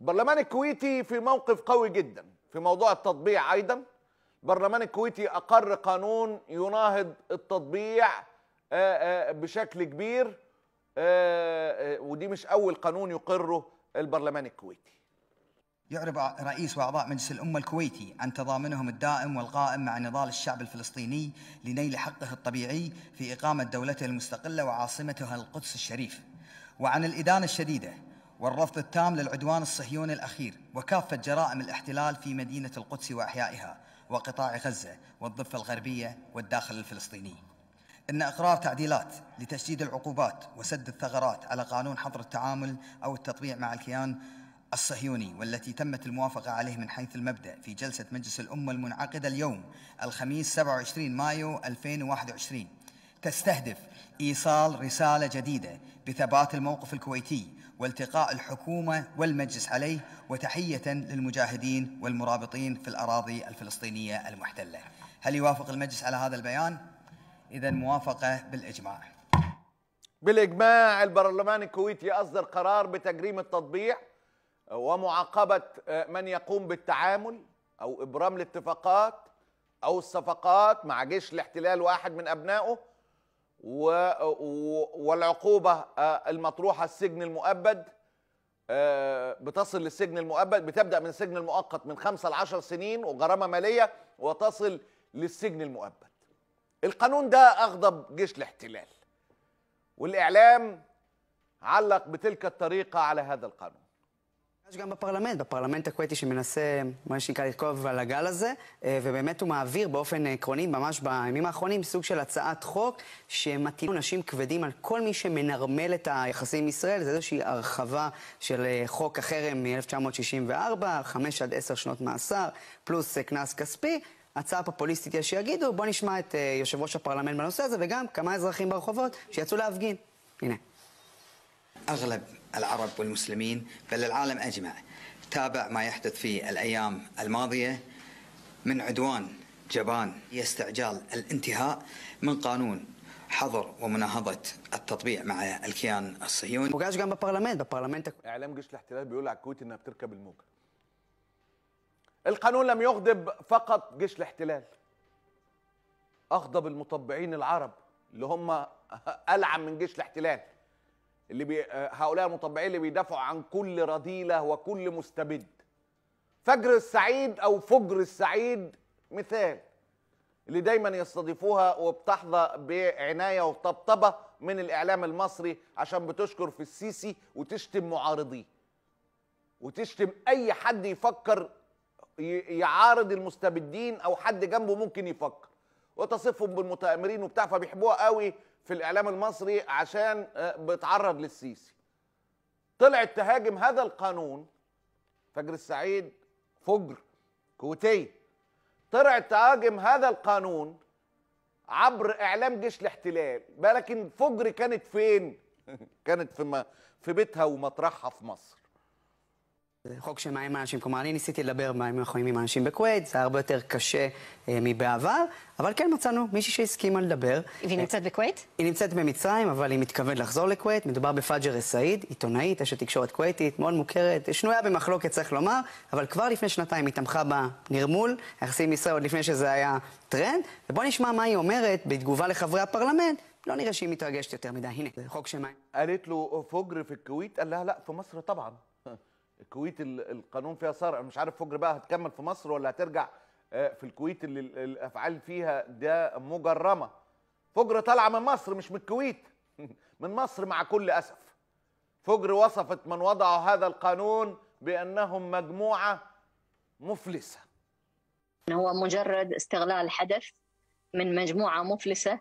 البرلمان الكويتي في موقف قوي جدا في موضوع التطبيع ايضا البرلمان الكويتي اقر قانون يناهض التطبيع آه، آه، بشكل كبير آه، ودي مش اول قانون يقره البرلمان الكويتي يعرب رئيس واعضاء مجلس الامه الكويتي عن تضامنهم الدائم والقائم مع نضال الشعب الفلسطيني لنيل حقه الطبيعي في اقامه دولته المستقله وعاصمتها القدس الشريف وعن الادانه الشديده والرفض التام للعدوان الصهيوني الأخير وكافة جرائم الاحتلال في مدينة القدس وأحيائها وقطاع غزة والضفة الغربية والداخل الفلسطيني إن إقرار تعديلات لتشديد العقوبات وسد الثغرات على قانون حظر التعامل أو التطبيع مع الكيان الصهيوني والتي تمت الموافقة عليه من حيث المبدأ في جلسة مجلس الأمة المنعقدة اليوم الخميس 27 مايو 2021 تستهدف إيصال رسالة جديدة بثبات الموقف الكويتي والتقاء الحكومة والمجلس عليه وتحية للمجاهدين والمرابطين في الأراضي الفلسطينية المحتلة هل يوافق المجلس على هذا البيان؟ إذا موافقة بالإجماع بالإجماع البرلمان الكويتي أصدر قرار بتجريم التطبيع آه، ومعاقبة آه، من يقوم بالتعامل أو إبرام الاتفاقات أو الصفقات مع جيش الاحتلال واحد من أبنائه والعقوبة آه، المطروحة السجن المؤبد آه، بتصل للسجن المؤبد بتبدأ من السجن المؤقت من خمسة لعشر سنين وغرامة مالية وتصل للسجن المؤبد القانون ده أغضب جيش الاحتلال والإعلام علق بتلك الطريقة على هذا القانون יש גם בפרלמנט, בפרלמנט הכווייתי שמנסה, מה שנקרא, לרכוב על הגל הזה, אה, ובאמת הוא מעביר באופן עקרוני, ממש בימים האחרונים, סוג של הצעת חוק שמטיל עונשים כבדים על כל מי שמנרמל את היחסים עם ישראל. זה איזושהי הרחבה של אה, חוק החרם מ-1964, 5 עד 10 שנות מאסר, פלוס אה, קנס כספי. הצעה פופוליסטית יש שיגידו, בוא נשמע את יושב ראש הפרלמנט בנושא הזה, וגם כמה אזרחים ברחובות שיצאו להפגין. הנה. أغلب العرب والمسلمين بل العالم أجمع تابع ما يحدث في الأيام الماضية من عدوان جبان يستعجال الانتهاء من قانون حظر ومناهضة التطبيع مع الكيان الصهيوني وقاعد جنب البرلمان البرلمان إعلام جيش الاحتلال بيقول على الكويت إنها بتركب الموجة القانون لم يغضب فقط جيش الاحتلال أغضب المطبعين العرب اللي هم العم من جيش الاحتلال اللي بي آه، هؤلاء المطبعين اللي بيدافعوا عن كل رذيله وكل مستبد فجر السعيد او فجر السعيد مثال اللي دايما يستضيفوها وبتحظى بعنايه وطبطبه من الاعلام المصري عشان بتشكر في السيسي وتشتم معارضيه وتشتم اي حد يفكر يعارض المستبدين او حد جنبه ممكن يفكر وتصفهم بالمتآمرين وبتاع فبيحبوها قوي في الاعلام المصري عشان آه، بتعرض للسيسي طلعت تهاجم هذا القانون فجر السعيد فجر كوتي طلعت تهاجم هذا القانون عبر اعلام جيش الاحتلال لكن فجر كانت فين كانت في ما في بيتها ومطرحها في مصر זה חוק של מים האנשים. כלומר, אני ניסיתי לדבר מים החיים עם אנשים בכווית, זה הרבה יותר קשה אה, מבעבר, אבל כן מצאנו מישהי שהסכימה לדבר. והיא נמצאת בכווית? היא נמצאת במצרים, אבל היא מתכוונת לחזור לכווית. מדובר בפאג'ר א-סעיד, עיתונאית, אשת תקשורת כווייתית, מאוד מוכרת, שנויה במחלוקת, צריך לומר, אבל כבר לפני שנתיים היא תמכה בנרמול, היחסים עם ישראל עוד לפני שזה היה טרנד, ובואו נשמע מה היא אומרת בתגובה לחברי הפרלמנט. לא נראה שהיא מתרגשת יותר מדי, הנה, זה חוק של מים. قالت له فجر في الكويت قال لها لا في مصر الكويت القانون فيها صار مش عارف فجر بقى هتكمل في مصر ولا هترجع آه، في الكويت اللي الافعال فيها ده مجرمه فجر طالعه من مصر مش من الكويت من مصر مع كل اسف فجر وصفت من وضعوا هذا القانون بانهم مجموعه مفلسه هو مجرد استغلال حدث من مجموعه مفلسه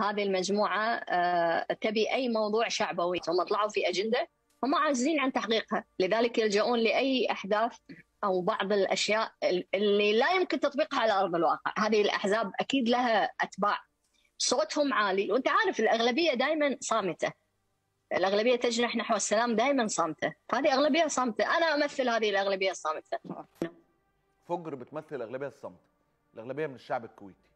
هذه المجموعه آه، تبي اي موضوع شعبوي هم طلعوا في اجنده هم عاجزين عن تحقيقها لذلك يلجؤون لأي أحداث أو بعض الأشياء اللي لا يمكن تطبيقها على أرض الواقع هذه الأحزاب أكيد لها أتباع صوتهم عالي وانت عارف الاغلبيه دائما صامته الاغلبيه تجنح نحو السلام دائما صامته فهذه اغلبيه صامته انا امثل هذه الاغلبيه الصامته فجر بتمثل الاغلبيه الصامته الاغلبيه من الشعب الكويتي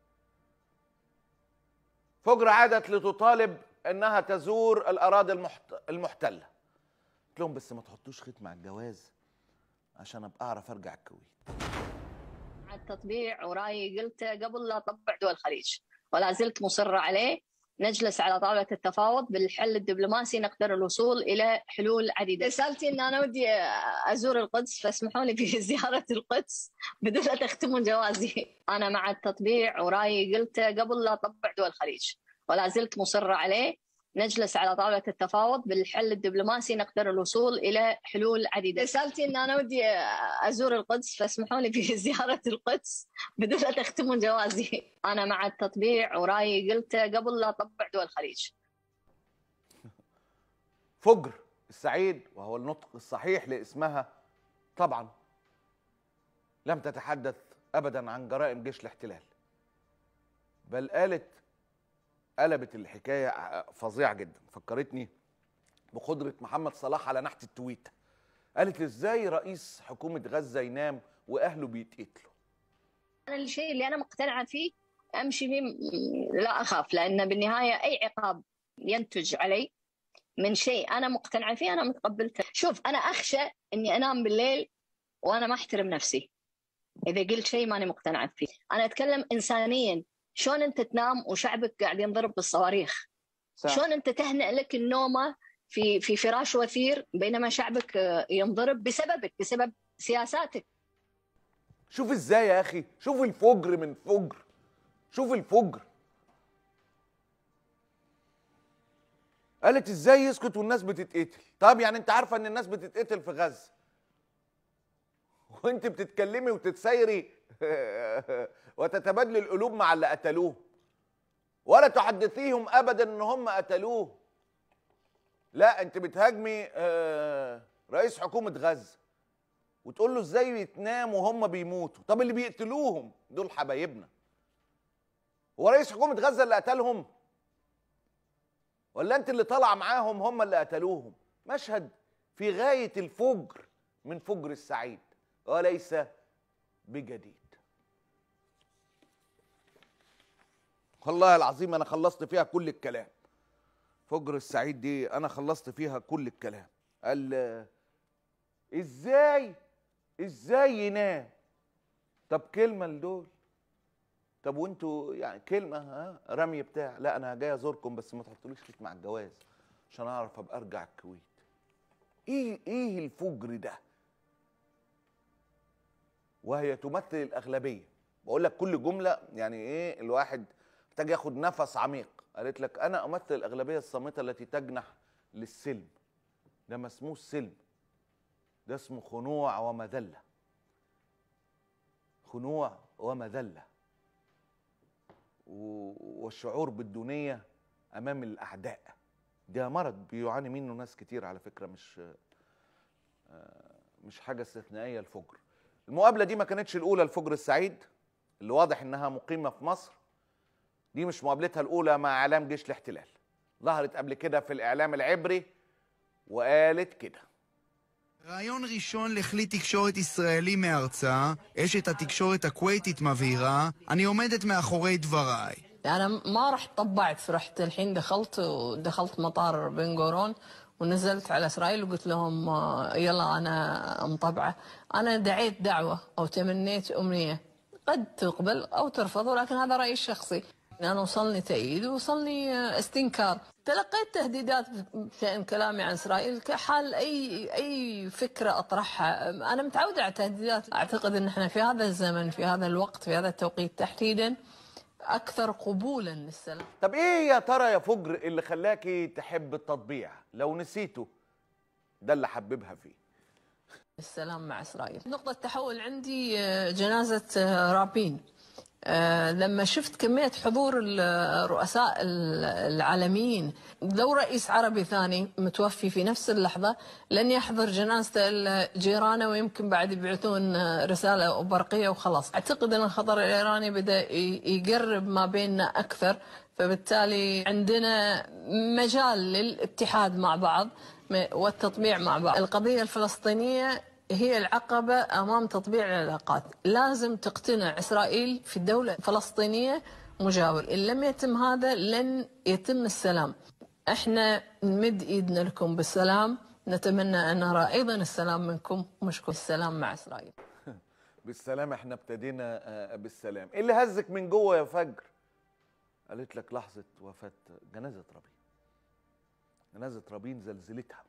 فجر عادت لتطالب انها تزور الاراضي المحت... المحتله لهم بس ما تحطوش خيط مع الجواز عشان ابقى اعرف ارجع الكويت على التطبيع ورايي قلت قبل لا اطبع دول الخليج ولا زلت مصره عليه نجلس على طاوله التفاوض بالحل الدبلوماسي نقدر الوصول الى حلول عديده. رسالتي ان انا ودي ازور القدس فاسمحوا لي بزياره القدس بدون لا تختمون جوازي. انا مع التطبيع ورايي قلت قبل لا اطبع دول الخليج ولا زلت مصره عليه نجلس على طاولة التفاوض بالحل الدبلوماسي نقدر الوصول إلى حلول عديدة رسالتي أن أنا ودي أزور القدس فاسمحوا لي في زيارة القدس بدون لا تختمون جوازي أنا مع التطبيع ورايي قلته قبل لا أطبع دول الخليج فجر السعيد وهو النطق الصحيح لاسمها طبعا لم تتحدث أبدا عن جرائم جيش الاحتلال بل قالت قلبت الحكايه آه، آه، فظيعه جدا فكرتني بقدره محمد صلاح على نحت التويته قالت ازاي رئيس حكومه غزه ينام واهله بيتقتلوا انا الشيء اللي انا مقتنعه فيه امشي فيه لا اخاف لان بالنهايه اي عقاب ينتج علي من شيء انا مقتنعه فيه انا متقبلته شوف انا اخشى اني انام بالليل وانا ما احترم نفسي اذا قلت شيء ماني مقتنعه فيه انا اتكلم انسانيا شلون انت تنام وشعبك قاعد ينضرب بالصواريخ صح. شلون انت تهنئ لك النومه في في فراش وثير بينما شعبك آه، ينضرب بسببك بسبب سياساتك شوف ازاي يا اخي شوف الفجر من فجر شوف الفجر قالت ازاي يسكت والناس بتتقتل طب يعني انت عارفه ان الناس بتتقتل في غزه وانت بتتكلمي وتتسيري وتتبادل القلوب مع اللي قتلوه ولا تحدثيهم ابدا ان هم قتلوه لا انت بتهاجمي آه، رئيس حكومه غزه وتقول له ازاي يتنام وهم بيموتوا طب اللي بيقتلوهم دول حبايبنا هو رئيس حكومه غزه اللي قتلهم ولا انت اللي طالع معاهم هم اللي قتلوهم مشهد في غايه الفجر من فجر السعيد وليس بجديد والله العظيم انا خلصت فيها كل الكلام فجر السعيد دي انا خلصت فيها كل الكلام قال ازاي ازاي ينام طب كلمه لدول طب وانتوا يعني كلمه ها رمي بتاع لا انا جاي ازوركم بس ما تحطوليش خيط مع الجواز عشان اعرف ابقى ارجع الكويت ايه ايه الفجر ده وهي تمثل الاغلبيه بقول لك كل جمله يعني ايه الواحد محتاج ياخد نفس عميق قالت لك انا امثل الاغلبيه الصامته التي تجنح للسلم ده ما اسموش سلم ده اسمه خنوع ومذله خنوع ومذله والشعور بالدونيه امام الاعداء ده مرض بيعاني منه ناس كتير على فكره مش آه، مش حاجه استثنائيه الفجر المقابله دي ما كانتش الاولى الفجر السعيد اللي واضح انها مقيمه في مصر دي مش مقابلتها الاولى مع اعلام جيش الاحتلال ظهرت قبل كده في الاعلام العبري وقالت كده רעיון ראשון לכלי תקשורת ישראלי מארצה, אשת התקשורת הכווייתית מבהירה, אני עומדת מאחורי דבריי. أنا يعني ما رحت طبعت رحت الحين دخلت ودخلت مطار بن قورون ونزلت على إسرائيل وقلت لهم آه، يلا أنا مطبعة أنا دعيت دعوة أو تمنيت أمنية قد تقبل أو ترفض ولكن هذا رأيي الشخصي يعني أنا وصلني تأييد ووصلني آه، استنكار تلقيت تهديدات بشأن كلامي عن إسرائيل كحال أي أي فكرة أطرحها أنا متعودة على تهديدات أعتقد أن احنا في هذا الزمن في هذا الوقت في هذا التوقيت تحديدا أكثر قبولا للسلام طب إيه يا ترى يا فجر اللي خلاكي تحب التطبيع لو نسيته ده اللي حببها فيه السلام مع إسرائيل نقطة تحول عندي آه، جنازة آه، رابين آه، لما شفت كمية حضور الرؤساء العالميين لو رئيس عربي ثاني متوفي في نفس اللحظة لن يحضر جنازته إلا جيرانه ويمكن بعد يبعثون رسالة برقية وخلاص أعتقد أن الخطر الإيراني بدأ يقرب ما بيننا أكثر فبالتالي عندنا مجال للاتحاد مع بعض والتطبيع مع بعض القضية الفلسطينية هي العقبة أمام تطبيع العلاقات لازم تقتنع إسرائيل في الدولة الفلسطينية مجاور إن لم يتم هذا لن يتم السلام احنا نمد ايدنا لكم بالسلام نتمنى ان نرى ايضا السلام منكم مشكور السلام مع اسرائيل بالسلام احنا ابتدينا آه، بالسلام اللي هزك من جوه يا فجر قالت لك لحظه وفاه جنازه رابين جنازه رابين زلزلتها